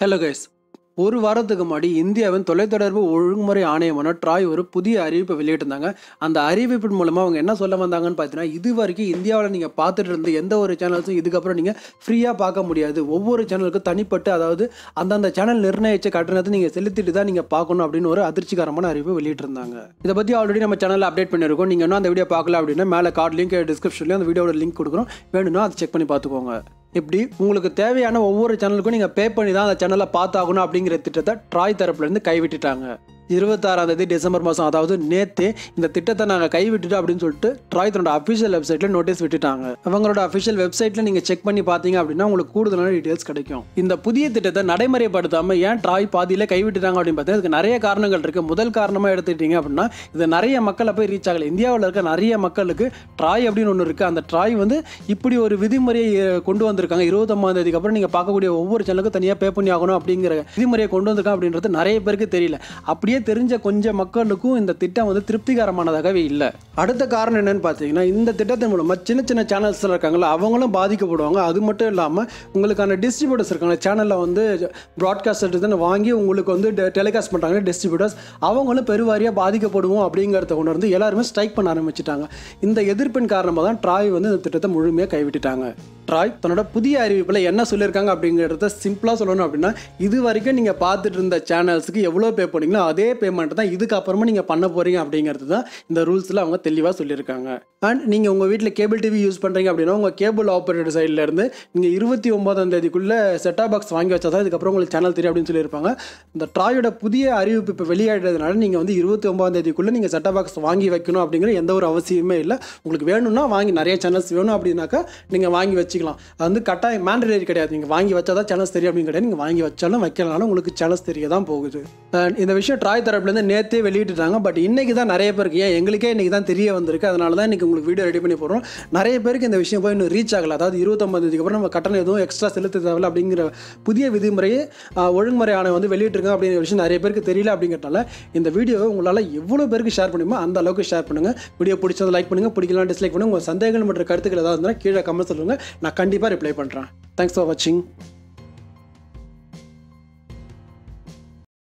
hello guys ஒரு வாரத்துக்கு முன்னாடி இந்தியாவின் தொலைத்தொடர்பு ஒழுங்குமுறை ஆணையமான ட்ராய் ஒரு புதிய அறிவிப்பை வெளியிட்டிருந்தாங்க அந்த அறிவிப்பின் மூலமாக அவங்க என்ன சொல்ல வந்தாங்கன்னு பார்த்தீங்கன்னா இது வரைக்கும் இந்தியாவில் நீங்கள் பார்த்துட்டு இருந்து எந்த ஒரு சேனல்ஸும் இதுக்கப்புறம் நீங்கள் ஃப்ரீயாக பார்க்க முடியாது ஒவ்வொரு சேனலுக்கும் தனிப்பட்டு அதாவது அந்தந்த சேனல் நிர்ணயிச்ச கட்டணத்தை நீங்கள் செலுத்திட்டு தான் நீங்கள் பார்க்கணும் அப்படின்னு ஒரு அதிர்ச்சிகரமான அறிவிப்பு வெளியிட்டிருந்தாங்க இதை பற்றி ஆல்ரெடி நம்ம சேனலில் அப்டேட் பண்ணியிருக்கோம் நீங்கள் இன்னும் அந்த வீடியோ பார்க்கல அப்படின்னா மேலே கார்டு லிங்க் டிஸ்கிரிப்ஷன்லேயும் அந்த வீடியோட லிங்க் கொடுக்குறோம் வேணும்னா அதை செக் பண்ணி பார்த்துக்கோங்க இப்படி உங்களுக்கு தேவையான ஒவ்வொரு சேனலுக்கும் நீங்கள் பே பண்ணி தான் அந்த சேனலை பார்த்தாகணும் அப்படிங்கிற திட்டத்தை ட்ராய் தரப்புலேருந்து கைவிட்டுட்டாங்க இருபத்தாறாம் தேதி டிசம்பர் மாதம் அதாவது நேற்று இந்த திட்டத்தை நாங்கள் கைவிட்டுட்டு அப்படின்னு சொல்லிட்டு ட்ராய் தன்னோட அஃபிஷியல் வெப்சைட்டில் நோட்டீஸ் விட்டுட்டாங்க அவங்களோட அஃபிஷியல் வெப்சைட்டில் நீங்கள் செக் பண்ணி பார்த்தீங்க அப்படின்னா உங்களுக்கு கூடுதலான டீட்டெயில்ஸ் கிடைக்கும் இந்த புதிய திட்டத்தை நடைமுறைப்படுத்தாமல் ஏன் ட்ராய் பாதியில் கைவிட்டுட்டாங்க அப்படின்னு பார்த்தீங்கன்னா இதுக்கு நிறைய காரணங்கள் இருக்குது முதல் காரணமாக எடுத்துக்கிட்டீங்க அப்படின்னா இது நிறைய மக்களை போய் ரீச் ஆகலை இந்தியாவில் இருக்க நிறைய மக்களுக்கு ட்ராய் அப்படின்னு ஒன்று இருக்குது அந்த ட்ராய் வந்து இப்படி ஒரு விதிமுறையை கொண்டு வந்திருக்காங்க இருபத்தொம்பது தேதிக்கு அப்புறம் நீங்கள் பார்க்கக்கூடிய ஒவ்வொரு சேனலுக்கும் தனியாக பே பண்ணி ஆகணும் அப்படிங்கிற விதிமுறையை கொண்டு வந்திருக்காங்க அப்படின்றது நிறைய பேருக்கு தெரியல அப்படியே முன்னாடியே தெரிஞ்ச கொஞ்சம் மக்களுக்கும் இந்த திட்டம் வந்து திருப்திகரமானதாகவே இல்லை அடுத்த காரணம் என்னன்னு பார்த்தீங்கன்னா இந்த திட்டத்தின் மூலமாக சின்ன சின்ன சேனல்ஸில் இருக்காங்களா அவங்களும் பாதிக்கப்படுவாங்க அது மட்டும் இல்லாமல் உங்களுக்கான டிஸ்ட்ரிபியூட்டர்ஸ் இருக்காங்க சேனலில் வந்து ப்ராட்காஸ்டர் வாங்கி உங்களுக்கு வந்து டெலிகாஸ்ட் பண்ணுறாங்க டிஸ்ட்ரிபியூட்டர்ஸ் அவங்களும் பெருவாரியாக பாதிக்கப்படுவோம் அப்படிங்கிறத உணர்ந்து எல்லாருமே ஸ்ட்ரைக் பண்ண ஆரம்பிச்சிட்டாங்க இந்த எதிர்ப்பின் காரணமாக தான் ட்ராய் வந்து இந்த திட்டத்தை முழுமையாக கைவிட்டுட்டாங்க ட்ராய் தன்னோட புதிய அறிவிப்பில் என்ன சொல்லியிருக்காங்க அப்படிங்கிறத சிம்பிளாக சொல்லணும் அப்படின்னா இது வரைக்கும் நீங்கள் பார்த்துட்டு இருந்த சேனல்ஸுக்கு எவ்வளோ பே பண்ணீங்களோ அதே பேமெண்ட் தான் இதுக்கப்புறமா நீங்கள் பண்ண போகிறீங்க அப்படிங்கிறது தான் இந்த ரூல்ஸில் அவங்க தெளிவாக சொல்லியிருக்காங்க அண்ட் நீங்கள் உங்கள் வீட்டில் கேபிள் டிவி யூஸ் பண்ணுறீங்க அப்படின்னா உங்கள் கேபிள் ஆப்ரேட்டர் சைட்லேருந்து நீங்கள் இருபத்தி ஒம்பதாம் தேதிக்குள்ளே செட்டா பாக்ஸ் வாங்கி வச்சா தான் இதுக்கப்புறம் உங்களுக்கு சேனல் தெரியும் அப்படின்னு சொல்லியிருப்பாங்க இந்த ட்ராயோட புதிய அறிவிப்பு இப்போ வெளியாடுறதுனால நீங்கள் வந்து இருபத்தி ஒம்பதாம் தேதிக்குள்ளே நீங்கள் செட்டா பாக்ஸ் வாங்கி வைக்கணும் அப்படிங்கிற எந்த ஒரு அவசியமே இல்லை உங்களுக்கு வேணும்னா வாங்கி நிறைய சேனல்ஸ் வேணும் அப்படின்னாக்கா நீங்கள் வாங்கி வச்சு வச்சுக்கலாம் அது வந்து கட்டாயம் மேண்டடரி கிடையாது நீங்கள் வாங்கி வச்சா தான் சேனல்ஸ் தெரியும் அப்படின்னு கிடையாது நீங்கள் வாங்கி வச்சாலும் வைக்கலனாலும் உங்களுக்கு சேனல்ஸ் தெரிய தான் போகுது இந்த விஷயம் ட்ராய் தரப்புலேருந்து நேற்றே வெளியிட்டுட்டாங்க பட் இன்றைக்கி தான் நிறைய பேருக்கு ஏன் எங்களுக்கே இன்றைக்கி தான் தெரிய வந்திருக்கு அதனால தான் இன்றைக்கி உங்களுக்கு வீடியோ ரெடி பண்ணி போகிறோம் நிறைய பேருக்கு இந்த விஷயம் போய் இன்னும் ரீச் ஆகலை அதாவது இருபத்தொம்பதுக்கு அப்புறம் நம்ம கட்டணம் எதுவும் எக்ஸ்ட்ரா செலுத்த தேவையில்லை அப்படிங்கிற புதிய விதிமுறையை ஒழுங்குமுறை ஆணை வந்து வெளியிட்டிருக்காங்க அப்படிங்கிற விஷயம் நிறைய பேருக்கு தெரியல அப்படிங்கிறதுனால இந்த வீடியோவை உங்களால் எவ்வளோ பேருக்கு ஷேர் பண்ணுமோ அந்த அளவுக்கு ஷேர் பண்ணுங்கள் வீடியோ பிடிச்சதை லைக் பண்ணுங்கள் பிடிக்கலாம் டிஸ்லைக் பண்ணுங்கள் உங்கள் சந்தேகங்கள் மற்ற கருத்துக்கள் ஏதாவது இருந்தால் கீழே கமெண்ட் சொல்லுங்கள் நான் கண்டிப்பாக ரிப்ளை பண்ணுறேன் தேங்க்ஸ் ஃபார் வாட்சிங்